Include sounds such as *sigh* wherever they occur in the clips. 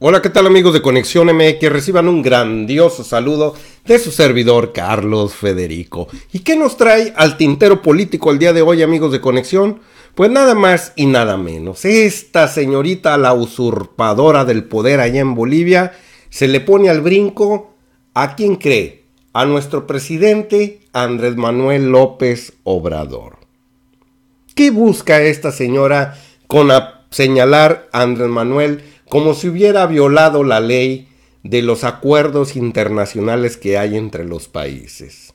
Hola, ¿qué tal amigos de Conexión que Reciban un grandioso saludo de su servidor Carlos Federico. ¿Y qué nos trae al tintero político el día de hoy, amigos de Conexión? Pues nada más y nada menos. Esta señorita, la usurpadora del poder allá en Bolivia, se le pone al brinco a quien cree, a nuestro presidente Andrés Manuel López Obrador. ¿Qué busca esta señora con señalar a Andrés Manuel como si hubiera violado la ley de los acuerdos internacionales que hay entre los países.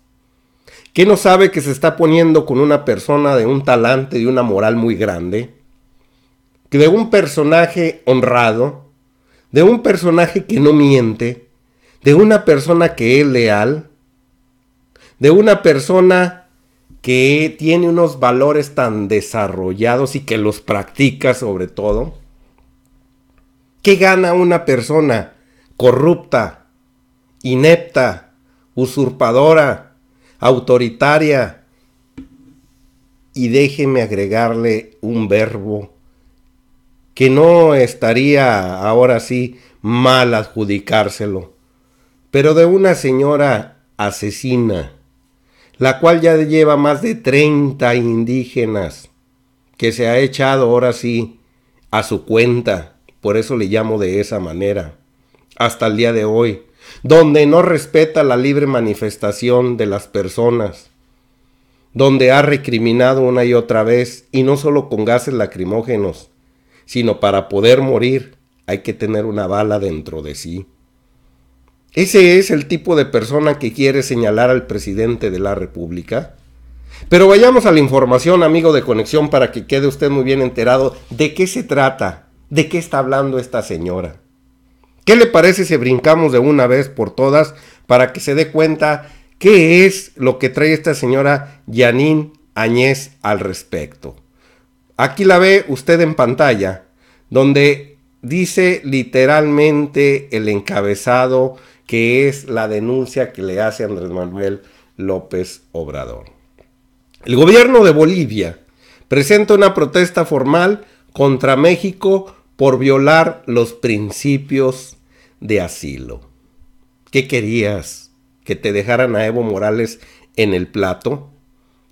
¿Qué no sabe que se está poniendo con una persona de un talante y una moral muy grande? de un personaje honrado, de un personaje que no miente, de una persona que es leal, de una persona que tiene unos valores tan desarrollados y que los practica sobre todo. ¿Qué gana una persona corrupta, inepta, usurpadora, autoritaria? Y déjeme agregarle un verbo que no estaría ahora sí mal adjudicárselo, pero de una señora asesina, la cual ya lleva más de 30 indígenas que se ha echado ahora sí a su cuenta por eso le llamo de esa manera. Hasta el día de hoy. Donde no respeta la libre manifestación de las personas. Donde ha recriminado una y otra vez. Y no solo con gases lacrimógenos. Sino para poder morir hay que tener una bala dentro de sí. ¿Ese es el tipo de persona que quiere señalar al presidente de la República? Pero vayamos a la información, amigo de Conexión, para que quede usted muy bien enterado de qué se trata de qué está hablando esta señora. ¿Qué le parece si brincamos de una vez por todas para que se dé cuenta qué es lo que trae esta señora Janine Añez al respecto? Aquí la ve usted en pantalla, donde dice literalmente el encabezado que es la denuncia que le hace Andrés Manuel López Obrador. El gobierno de Bolivia presenta una protesta formal contra México por violar los principios de asilo. ¿Qué querías? ¿Que te dejaran a Evo Morales en el plato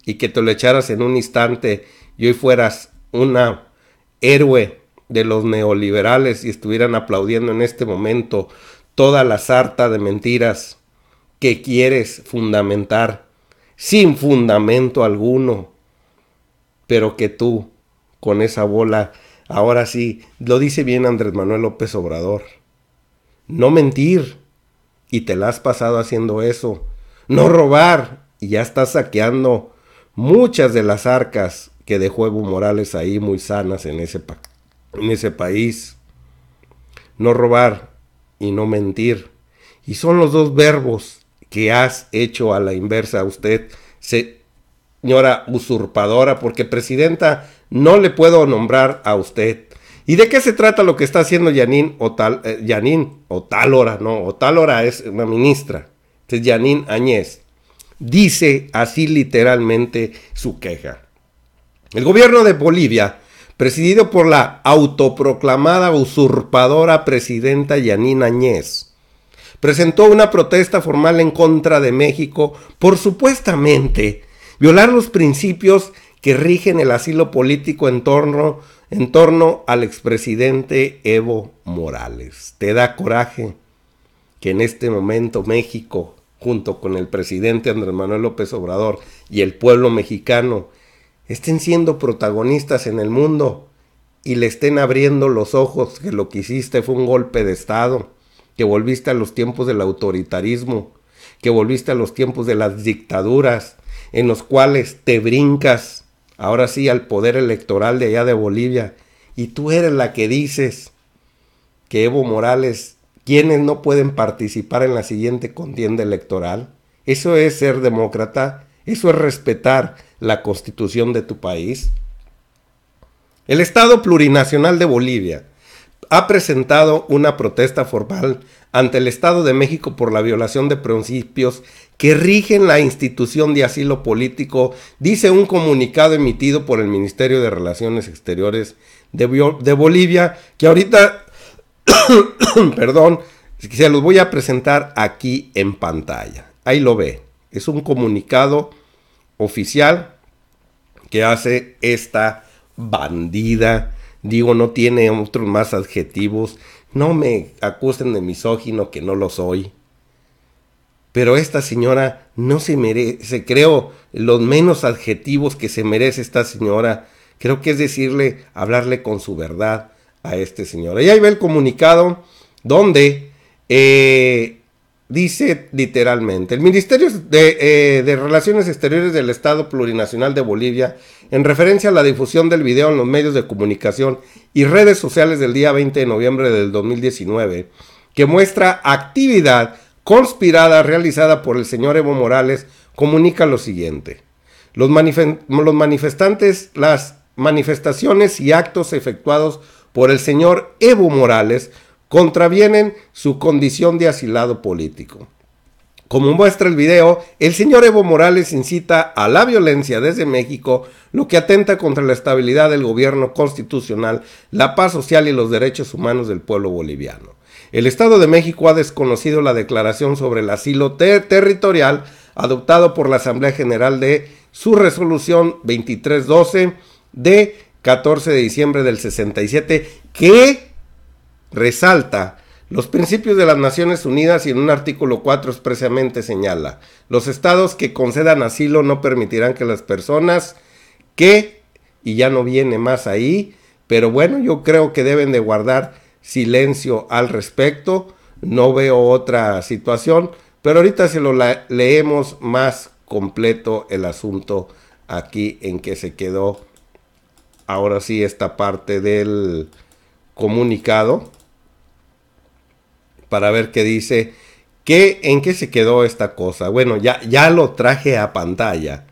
y que te lo echaras en un instante y hoy fueras una héroe de los neoliberales y estuvieran aplaudiendo en este momento toda la sarta de mentiras que quieres fundamentar sin fundamento alguno, pero que tú con esa bola Ahora sí, lo dice bien Andrés Manuel López Obrador. No mentir. Y te la has pasado haciendo eso. No robar. Y ya estás saqueando muchas de las arcas que dejó Evo Morales ahí muy sanas en ese, en ese país. No robar y no mentir. Y son los dos verbos que has hecho a la inversa a usted, señora usurpadora, porque presidenta no le puedo nombrar a usted. ¿Y de qué se trata lo que está haciendo Yanin o tal, eh, o tal hora? No, o tal hora es una ministra. Es Yanin Añez. Dice así literalmente su queja. El gobierno de Bolivia, presidido por la autoproclamada usurpadora presidenta Yanín Añez, presentó una protesta formal en contra de México por supuestamente violar los principios que rigen el asilo político en torno, en torno al expresidente Evo Morales. Te da coraje que en este momento México, junto con el presidente Andrés Manuel López Obrador y el pueblo mexicano, estén siendo protagonistas en el mundo y le estén abriendo los ojos que lo que hiciste fue un golpe de Estado, que volviste a los tiempos del autoritarismo, que volviste a los tiempos de las dictaduras, en los cuales te brincas ahora sí al poder electoral de allá de Bolivia, y tú eres la que dices que Evo Morales, quienes no pueden participar en la siguiente contienda electoral, eso es ser demócrata, eso es respetar la constitución de tu país. El Estado Plurinacional de Bolivia ha presentado una protesta formal ante el Estado de México por la violación de principios que rigen la institución de asilo político, dice un comunicado emitido por el Ministerio de Relaciones Exteriores de, Bolivia, que ahorita, *coughs* perdón, se los voy a presentar aquí en pantalla. Ahí lo ve. Es un comunicado oficial que hace esta bandida. Digo, no tiene otros más adjetivos. No me acusen de misógino que no lo soy pero esta señora no se merece, creo, los menos adjetivos que se merece esta señora, creo que es decirle, hablarle con su verdad a este señor. Y ahí ve el comunicado donde eh, dice literalmente, el Ministerio de, eh, de, Relaciones Exteriores del Estado Plurinacional de Bolivia, en referencia a la difusión del video en los medios de comunicación y redes sociales del día 20 de noviembre del 2019, que muestra actividad conspirada realizada por el señor Evo Morales comunica lo siguiente. Los, manifestantes, las manifestaciones y actos efectuados por el señor Evo Morales contravienen su condición de asilado político. Como muestra el video, el señor Evo Morales incita a la violencia desde México, lo que atenta contra la estabilidad del gobierno constitucional, la paz social y los derechos humanos del pueblo boliviano. El Estado de México ha desconocido la declaración sobre el asilo territorial adoptado por la Asamblea General de su resolución 2312 de 14 de diciembre del 67, que resalta los principios de las Naciones Unidas y en un artículo 4 expresamente señala, los estados que concedan asilo no permitirán que las personas que, y ya no viene más ahí, pero bueno, yo creo que deben de guardar silencio al respecto, no veo otra situación, pero ahorita se lo leemos más completo el asunto aquí en que se quedó ahora sí esta parte del comunicado para ver qué dice, qué, en qué se quedó esta cosa. Bueno, ya, ya lo traje a pantalla,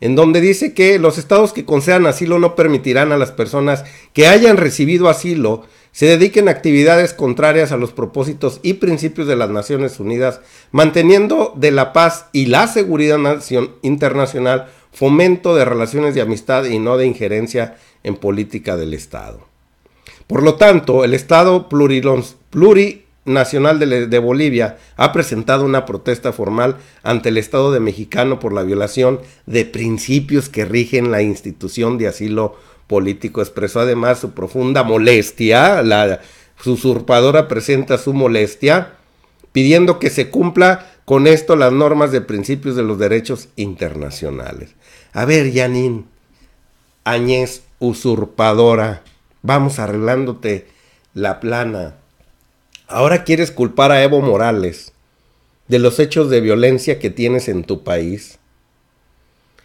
en donde dice que los estados que concedan asilo no permitirán a las personas que hayan recibido asilo se dediquen a actividades contrarias a los propósitos y principios de las Naciones Unidas, manteniendo de la paz y la seguridad internacional fomento de relaciones de amistad y no de injerencia en política del Estado. Por lo tanto, el Estado plurilon pluri Nacional de, Bolivia ha presentado una protesta formal ante el Estado de Mexicano por la violación de principios que rigen la institución de asilo político. Expresó además su profunda molestia, la usurpadora presenta su molestia, pidiendo que se cumpla con esto las normas de principios de los derechos internacionales. A ver, Yanin Añez usurpadora, vamos arreglándote la plana. Ahora quieres culpar a Evo Morales de los hechos de violencia que tienes en tu país,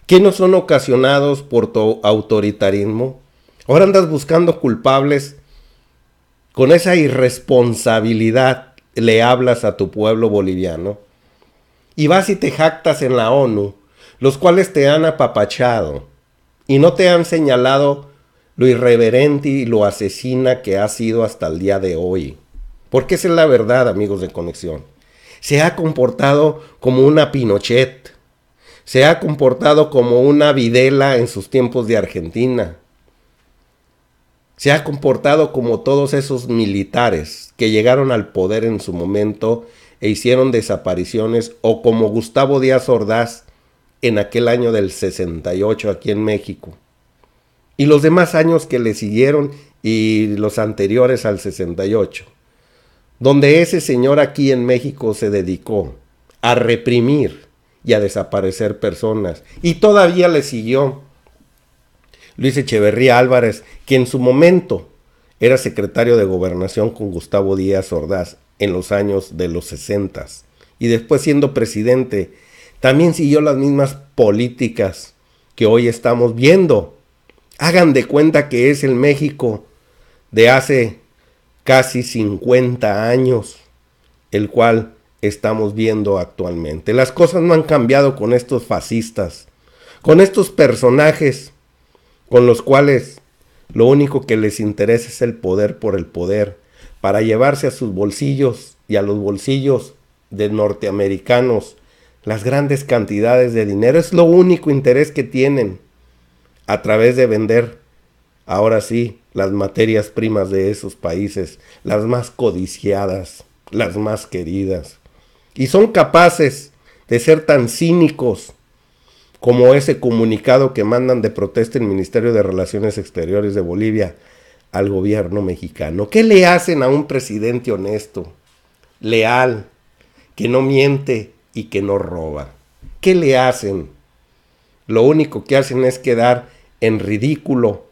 que no son ocasionados por tu autoritarismo. Ahora andas buscando culpables. Con esa irresponsabilidad le hablas a tu pueblo boliviano. Y vas y te jactas en la ONU, los cuales te han apapachado y no te han señalado lo irreverente y lo asesina que has sido hasta el día de hoy. Porque esa es la verdad, amigos de Conexión. Se ha comportado como una Pinochet. Se ha comportado como una Videla en sus tiempos de Argentina. Se ha comportado como todos esos militares que llegaron al poder en su momento e hicieron desapariciones o como Gustavo Díaz Ordaz en aquel año del 68 aquí en México. Y los demás años que le siguieron y los anteriores al 68 donde ese señor aquí en México se dedicó a reprimir y a desaparecer personas. Y todavía le siguió Luis Echeverría Álvarez, que en su momento era secretario de gobernación con Gustavo Díaz Ordaz en los años de los 60 y después siendo presidente, también siguió las mismas políticas que hoy estamos viendo. Hagan de cuenta que es el México de hace casi 50 años, el cual estamos viendo actualmente. Las cosas no han cambiado con estos fascistas, con estos personajes con los cuales lo único que les interesa es el poder por el poder, para llevarse a sus bolsillos y a los bolsillos de norteamericanos las grandes cantidades de dinero. Es lo único interés que tienen a través de vender, ahora sí, las materias primas de esos países, las más codiciadas, las más queridas. Y son capaces de ser tan cínicos como ese comunicado que mandan de protesta el Ministerio de Relaciones Exteriores de Bolivia al gobierno mexicano. ¿Qué le hacen a un presidente honesto, leal, que no miente y que no roba? ¿Qué le hacen? Lo único que hacen es quedar en ridículo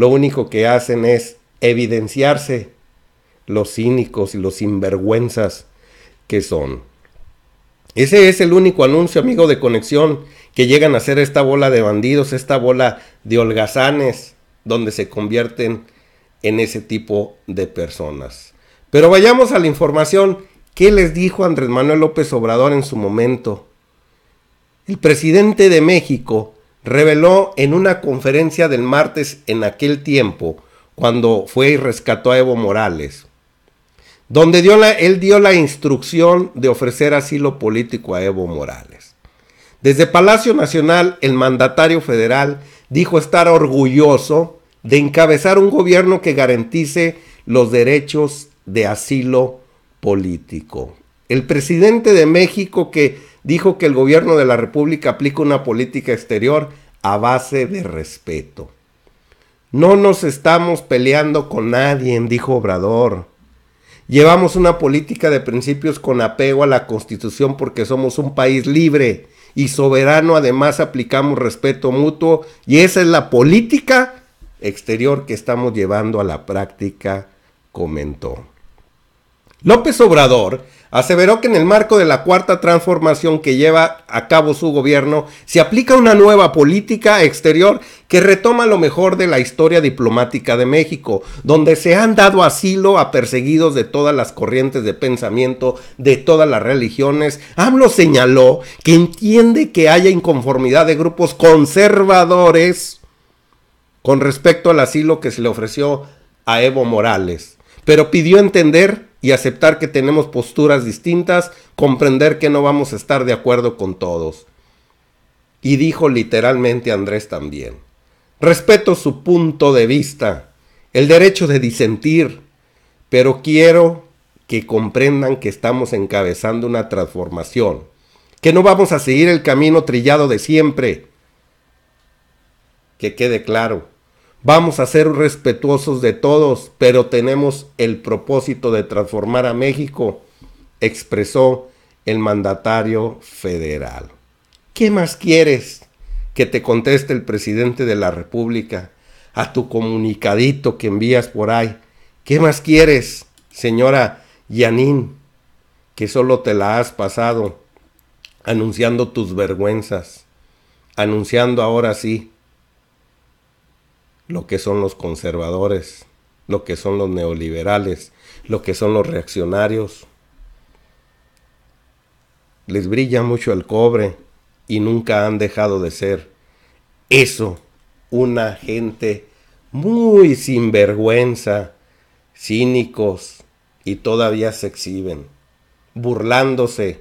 lo único que hacen es evidenciarse los cínicos y los sinvergüenzas que son. Ese es el único anuncio, amigo, de conexión que llegan a ser esta bola de bandidos, esta bola de holgazanes, donde se convierten en ese tipo de personas. Pero vayamos a la información. ¿Qué les dijo Andrés Manuel López Obrador en su momento? El presidente de México reveló en una conferencia del martes en aquel tiempo, cuando fue y rescató a Evo Morales, donde dio la, él dio la instrucción de ofrecer asilo político a Evo Morales. Desde Palacio Nacional, el mandatario federal dijo estar orgulloso de encabezar un gobierno que garantice los derechos de asilo político. El presidente de México que dijo que el gobierno de la República aplica una política exterior a base de respeto. No nos estamos peleando con nadie, dijo Obrador. Llevamos una política de principios con apego a la Constitución porque somos un país libre y soberano. Además, aplicamos respeto mutuo y esa es la política exterior que estamos llevando a la práctica, comentó. López Obrador aseveró que en el marco de la cuarta transformación que lleva a cabo su gobierno, se aplica una nueva política exterior que retoma lo mejor de la historia diplomática de México, donde se han dado asilo a perseguidos de todas las corrientes de pensamiento, de todas las religiones. AMLO señaló que entiende que haya inconformidad de grupos conservadores con respecto al asilo que se le ofreció a Evo Morales, pero pidió entender y aceptar que tenemos posturas distintas, comprender que no vamos a estar de acuerdo con todos. Y dijo literalmente Andrés también. Respeto su punto de vista, el derecho de disentir, pero quiero que comprendan que estamos encabezando una transformación, que no vamos a seguir el camino trillado de siempre. Que quede claro, Vamos a ser respetuosos de todos, pero tenemos el propósito de transformar a México, expresó el mandatario federal. ¿Qué más quieres que te conteste el presidente de la República a tu comunicadito que envías por ahí? ¿Qué más quieres, señora Yanin, que solo te la has pasado anunciando tus vergüenzas, anunciando ahora sí lo que son los conservadores, lo que son los neoliberales, lo que son los reaccionarios. Les brilla mucho el cobre y nunca han dejado de ser eso, una gente muy sinvergüenza, cínicos y todavía se exhiben, burlándose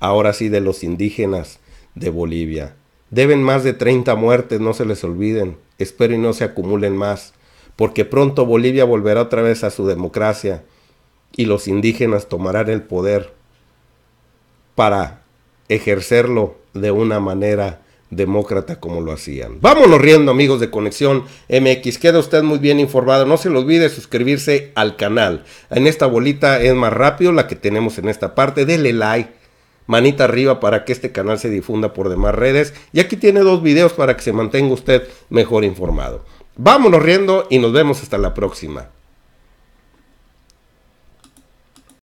ahora sí de los indígenas de Bolivia. Deben más de 30 muertes, no se les olviden. Espero y no se acumulen más, porque pronto Bolivia volverá otra vez a su democracia y los indígenas tomarán el poder para ejercerlo de una manera demócrata como lo hacían. Vámonos riendo amigos de Conexión MX, queda usted muy bien informado, no se le olvide suscribirse al canal. En esta bolita es más rápido la que tenemos en esta parte, dele like manita arriba para que este canal se difunda por demás redes. Y aquí tiene dos videos para que se mantenga usted mejor informado. Vámonos riendo y nos vemos hasta la próxima.